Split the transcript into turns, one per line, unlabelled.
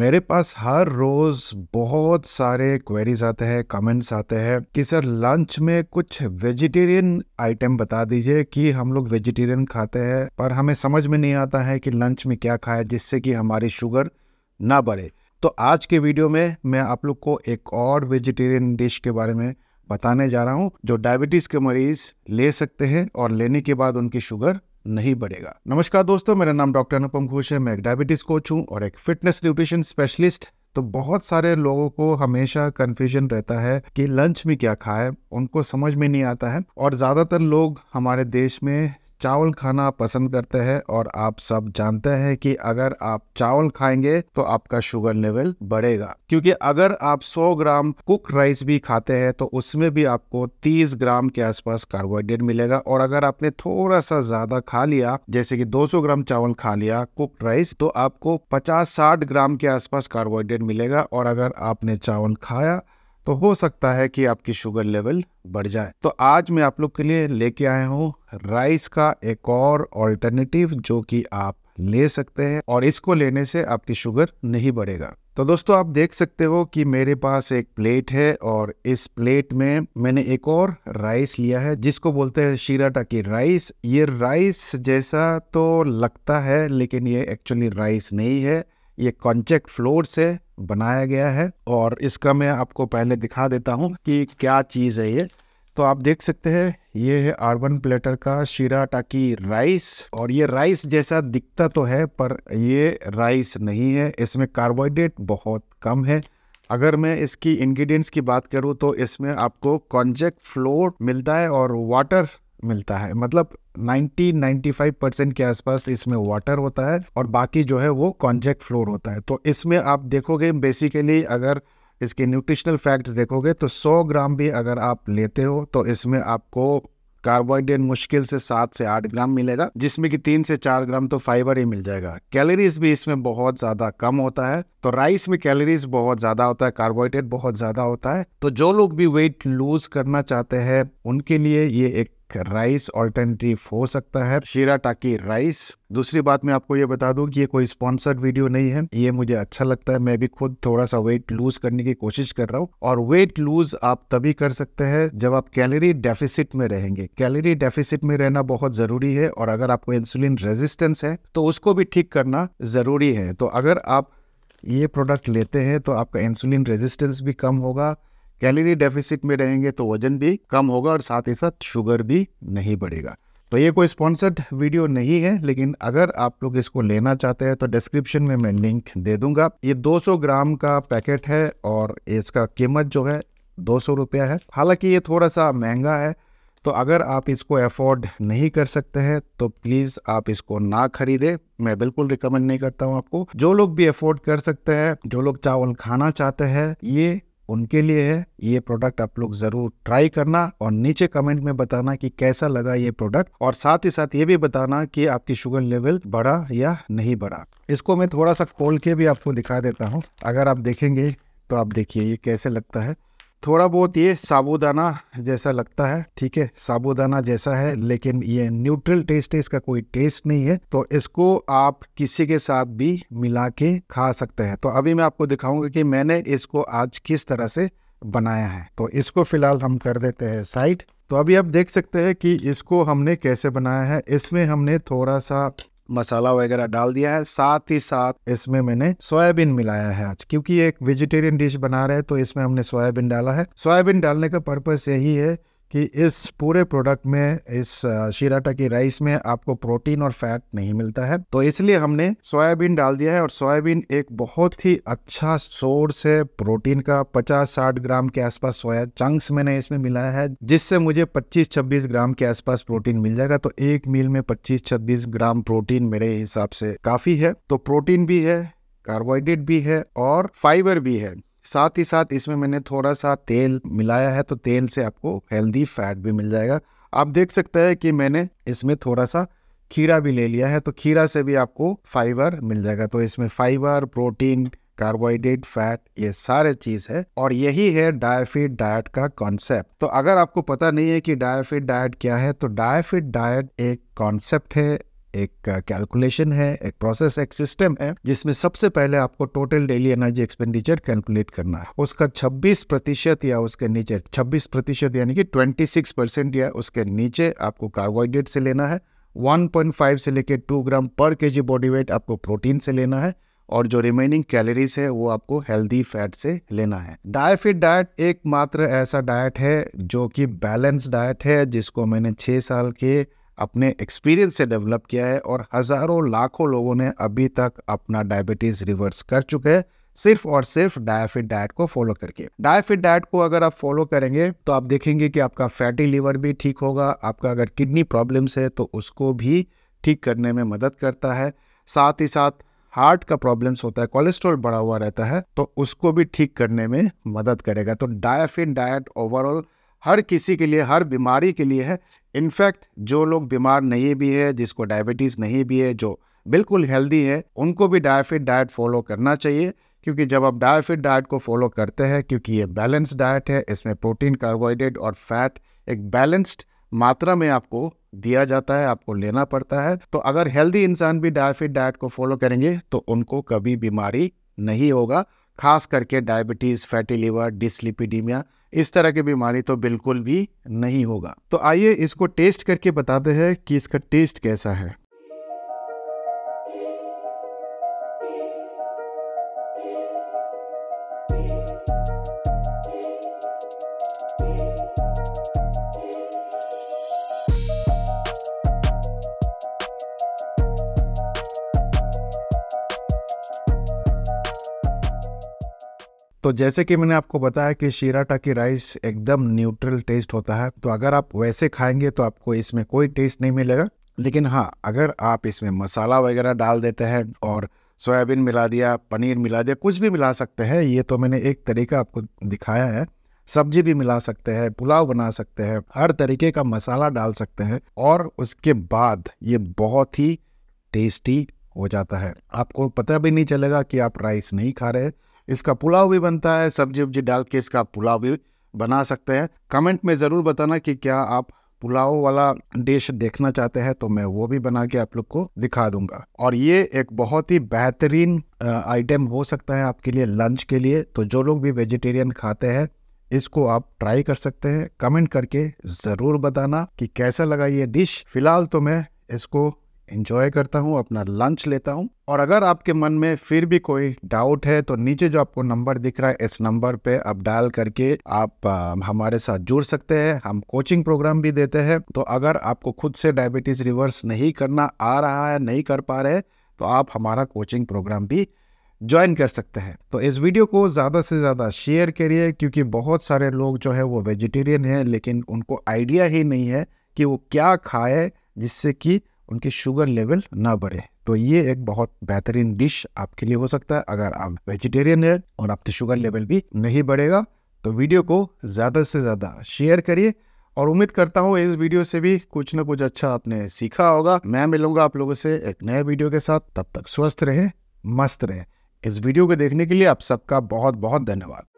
मेरे पास हर रोज़ बहुत सारे क्वेरीज आते हैं कमेंट्स आते हैं कि सर लंच में कुछ वेजिटेरियन आइटम बता दीजिए कि हम लोग वेजिटेरियन खाते हैं पर हमें समझ में नहीं आता है कि लंच में क्या खाए जिससे कि हमारी शुगर ना बढ़े तो आज के वीडियो में मैं आप लोग को एक और वेजिटेरियन डिश के बारे में बताने जा रहा हूँ जो डायबिटीज़ के मरीज़ ले सकते हैं और लेने के बाद उनकी शुगर नहीं बढ़ेगा नमस्कार दोस्तों मेरा नाम डॉक्टर अनुपम घोष है मैं एक डायबिटीज कोच हूँ और एक फिटनेस न्यूट्रिशन स्पेशलिस्ट तो बहुत सारे लोगों को हमेशा कन्फ्यूजन रहता है कि लंच में क्या खाए उनको समझ में नहीं आता है और ज़्यादातर लोग हमारे देश में चावल खाना पसंद करते हैं और आप सब जानते हैं कि अगर आप चावल खाएंगे तो आपका शुगर लेवल बढ़ेगा क्योंकि अगर आप 100 ग्राम कुक राइस भी खाते हैं तो उसमें भी आपको 30 ग्राम के आसपास कार्बोहाइड्रेट मिलेगा और अगर आपने थोड़ा सा ज्यादा खा लिया जैसे कि 200 ग्राम चावल खा लिया कुक राइस तो आपको पचास साठ ग्राम के आसपास कार्बोहाइड्रेट मिलेगा और अगर आपने चावल खाया तो हो सकता है कि आपकी शुगर लेवल बढ़ जाए तो आज मैं आप लोग के लिए लेके आया हूँ राइस का एक और ऑल्टरनेटिव जो कि आप ले सकते हैं और इसको लेने से आपकी शुगर नहीं बढ़ेगा तो दोस्तों आप देख सकते हो कि मेरे पास एक प्लेट है और इस प्लेट में मैंने एक और राइस लिया है जिसको बोलते हैं शीराटा की राइस ये राइस जैसा तो लगता है लेकिन ये एक्चुअली राइस नहीं है ये कॉन्चेक्ट फ्लोर से बनाया गया है और इसका मैं आपको पहले दिखा देता हूँ कि क्या चीज़ है ये तो आप देख सकते हैं ये है आर्बन प्लेटर का शीरा टाकी राइस और ये राइस जैसा दिखता तो है पर ये राइस नहीं है इसमें कार्बोहाइड्रेट बहुत कम है अगर मैं इसकी इंग्रेडिएंट्स की बात करूँ तो इसमें आपको कॉन्जेक्ट फ्लोर मिलता है और वाटर मिलता है मतलब 90-95 परसेंट के आसपास इसमें वाटर होता है और बाकी जो है वो कॉन्जेक्ट फ्लोर होता है तो इसमें आप देखोगे बेसिकली अगर इसके न्यूट्रिशनल फैक्ट्स देखोगे तो 100 ग्राम भी अगर आप लेते हो तो इसमें आपको कार्बोहाइड्रेट मुश्किल से सात से आठ ग्राम मिलेगा जिसमें कि तीन से चार ग्राम तो फाइबर ही मिल जाएगा कैलोरीज भी इसमें बहुत ज्यादा कम होता है तो राइस में कैलोरीज बहुत ज्यादा होता है कार्बोहाइड्रेट बहुत ज्यादा होता है तो जो लोग भी वेट लूज करना चाहते हैं उनके लिए ये एक राइस ऑल्टरनेटिव हो सकता है शीरा टाकी राइस दूसरी बात मैं आपको ये बता दूं कि ये कोई स्पॉन्सर्ड वीडियो नहीं है ये मुझे अच्छा लगता है मैं भी खुद थोड़ा सा वेट लूज करने की कोशिश कर रहा हूँ और वेट लूज आप तभी कर सकते हैं जब आप कैलोरी डेफिसिट में रहेंगे कैलोरी डेफिसिट में रहना बहुत जरूरी है और अगर आपको इंसुलिन रेजिस्टेंस है तो उसको भी ठीक करना जरूरी है तो अगर आप ये प्रोडक्ट लेते हैं तो आपका इंसुलिन रेजिस्टेंस भी कम होगा कैलोरी डेफिसिट में रहेंगे तो वजन भी कम होगा और साथ ही साथ शुगर भी नहीं बढ़ेगा तो ये कोई स्पॉन्सर्ड वीडियो नहीं है लेकिन अगर आप लोग इसको लेना चाहते हैं तो डिस्क्रिप्शन में मैं लिंक दे दूंगा ये 200 ग्राम का पैकेट है और इसका कीमत जो है दो सौ रुपया है हालांकि ये थोड़ा सा महंगा है तो अगर आप इसको अफोर्ड नहीं कर सकते हैं तो प्लीज़ आप इसको ना खरीदे मैं बिल्कुल रिकमेंड नहीं करता हूँ आपको जो लोग भी अफोर्ड कर सकते हैं जो लोग चावल खाना चाहते हैं ये उनके लिए है ये प्रोडक्ट आप लोग जरूर ट्राई करना और नीचे कमेंट में बताना कि कैसा लगा ये प्रोडक्ट और साथ ही साथ ये भी बताना कि आपकी शुगर लेवल बढ़ा या नहीं बढ़ा इसको मैं थोड़ा सा खोल के भी आपको दिखा देता हूँ अगर आप देखेंगे तो आप देखिए ये कैसे लगता है थोड़ा बहुत ये साबूदाना जैसा लगता है ठीक है साबूदाना जैसा है लेकिन ये न्यूट्रल टेस्ट है इसका कोई टेस्ट नहीं है तो इसको आप किसी के साथ भी मिला के खा सकते हैं तो अभी मैं आपको दिखाऊंगा कि मैंने इसको आज किस तरह से बनाया है तो इसको फिलहाल हम कर देते हैं साइड तो अभी आप देख सकते हैं कि इसको हमने कैसे बनाया है इसमें हमने थोड़ा सा मसाला वगैरह डाल दिया है साथ ही साथ इसमें मैंने सोयाबीन मिलाया है आज क्योंकि एक वेजिटेरियन डिश बना रहे हैं तो इसमें हमने सोयाबीन डाला है सोयाबीन डालने का पर्पस यही है कि इस पूरे प्रोडक्ट में इस शिराटा की राइस में आपको प्रोटीन और फैट नहीं मिलता है तो इसलिए हमने सोयाबीन डाल दिया है और सोयाबीन एक बहुत ही अच्छा सोर्स है प्रोटीन का 50-60 ग्राम के आसपास सोया चंक्स मैंने इसमें मिलाया है जिससे मुझे 25-26 ग्राम के आसपास प्रोटीन मिल जाएगा तो एक मील में पच्चीस छब्बीस ग्राम प्रोटीन मेरे हिसाब से काफी है तो प्रोटीन भी है कार्बोहाइड्रेट भी है और फाइबर भी है साथ ही साथ इसमें मैंने थोड़ा सा तेल मिलाया है तो तेल से आपको हेल्दी फैट भी मिल जाएगा आप देख सकते हैं कि मैंने इसमें थोड़ा सा खीरा भी ले लिया है तो खीरा से भी आपको फाइबर मिल जाएगा तो इसमें फाइबर प्रोटीन कार्बोहाइड्रेट फैट ये सारे चीज है और यही है डायफिट डाइट का कॉन्सेप्ट तो अगर आपको पता नहीं है कि डायफिट डाइट क्या है तो डायफिट डाइट एक कॉन्सेप्ट है एक कैलकुलेशन है एक प्रोसेस एक सिस्टम है जिसमें सबसे पहले आपको total daily energy expenditure calculate करना है उसका 26 प्रतिशत या उसके नीचे 26 प्रतिशत यानी कि 26 परसेंट या उसके नीचे आपको कार्बोहाइड्रेट से लेना है 1.5 से लेकर 2 ग्राम पर के जी बॉडी वेट आपको प्रोटीन से लेना है और जो रिमेनिंग कैलोरीज है वो आपको हेल्दी फैट से लेना है डायफिट डाइट एकमात्र ऐसा डाइट है जो कि बैलेंस डाइट है जिसको मैंने छः साल के अपने एक्सपीरियंस से डेवलप किया है और हज़ारों लाखों लोगों ने अभी तक अपना डायबिटीज़ रिवर्स कर चुके हैं सिर्फ और सिर्फ डायफिट डाइट को फॉलो करके डायफिट डाइट को अगर आप फॉलो करेंगे तो आप देखेंगे कि आपका फैटी लीवर भी ठीक होगा आपका अगर किडनी प्रॉब्लम्स है तो उसको भी ठीक करने में मदद करता है साथ ही साथ हार्ट का प्रॉब्लम्स होता है कोलेस्ट्रॉल बढ़ा हुआ रहता है तो उसको भी ठीक करने में मदद करेगा तो डायफिन डाइट ओवरऑल हर किसी के लिए हर बीमारी के लिए है इनफैक्ट जो लोग बीमार नहीं भी है जिसको डायबिटीज़ नहीं भी है जो बिल्कुल हेल्दी है उनको भी डायफिट डाइट फॉलो करना चाहिए क्योंकि जब आप डायफिट डाइट को फॉलो करते हैं क्योंकि ये बैलेंस डाइट है इसमें प्रोटीन कार्बोहाइड्रेट और फैट एक बैलेंस्ड मात्रा में आपको दिया जाता है आपको लेना पड़ता है तो अगर हेल्दी इंसान भी डायफिट डाइट को फॉलो करेंगे तो उनको कभी बीमारी नहीं होगा खास करके डायबिटीज़ फैटी लिवर डिसलिपिडीमिया इस तरह की बीमारी तो बिल्कुल भी नहीं होगा तो आइए इसको टेस्ट करके बताते हैं कि इसका टेस्ट कैसा है तो जैसे कि मैंने आपको बताया कि शीराटा की राइस एकदम न्यूट्रल टेस्ट होता है तो अगर आप वैसे खाएंगे तो आपको इसमें कोई टेस्ट नहीं मिलेगा लेकिन हाँ अगर आप इसमें मसाला वगैरह डाल देते हैं और सोयाबीन मिला दिया पनीर मिला दिया कुछ भी मिला सकते हैं ये तो मैंने एक तरीका आपको दिखाया है सब्जी भी मिला सकते हैं पुलाव बना सकते हैं हर तरीके का मसाला डाल सकते हैं और उसके बाद ये बहुत ही टेस्टी हो जाता है आपको पता भी नहीं चलेगा कि आप राइस नहीं खा रहे इसका पुलाव भी बनता है सब्जी उब्जी डाल के इसका पुलाव भी बना सकते हैं कमेंट में ज़रूर बताना कि क्या आप पुलाव वाला डिश देखना चाहते हैं तो मैं वो भी बना के आप लोग को दिखा दूंगा और ये एक बहुत ही बेहतरीन आइटम हो सकता है आपके लिए लंच के लिए तो जो लोग भी वेजिटेरियन खाते हैं इसको आप ट्राई कर सकते हैं कमेंट करके ज़रूर बताना कि कैसा लगा ये डिश फिलहाल तो मैं इसको एंजॉय करता हूँ अपना लंच लेता हूँ और अगर आपके मन में फिर भी कोई डाउट है तो नीचे जो आपको नंबर दिख रहा है इस नंबर पे आप डायल करके आप हमारे साथ जुड़ सकते हैं हम कोचिंग प्रोग्राम भी देते हैं तो अगर आपको खुद से डायबिटीज़ रिवर्स नहीं करना आ रहा है नहीं कर पा रहे तो आप हमारा कोचिंग प्रोग्राम भी ज्वाइन कर सकते हैं तो इस वीडियो को ज़्यादा से ज़्यादा शेयर करिए क्योंकि बहुत सारे लोग जो है वो वेजिटेरियन हैं लेकिन उनको आइडिया ही नहीं है कि वो क्या खाए जिससे कि उनकी शुगर लेवल ना बढ़े तो ये एक बहुत बेहतरीन डिश आपके लिए हो सकता है अगर आप वेजिटेरियन है और आपकी शुगर लेवल भी नहीं बढ़ेगा तो वीडियो को ज़्यादा से ज़्यादा शेयर करिए और उम्मीद करता हूँ इस वीडियो से भी कुछ ना कुछ अच्छा आपने सीखा होगा मैं मिलूंगा आप लोगों से एक नए वीडियो के साथ तब तक स्वस्थ रहें मस्त रहें इस वीडियो को देखने के लिए आप सबका बहुत बहुत धन्यवाद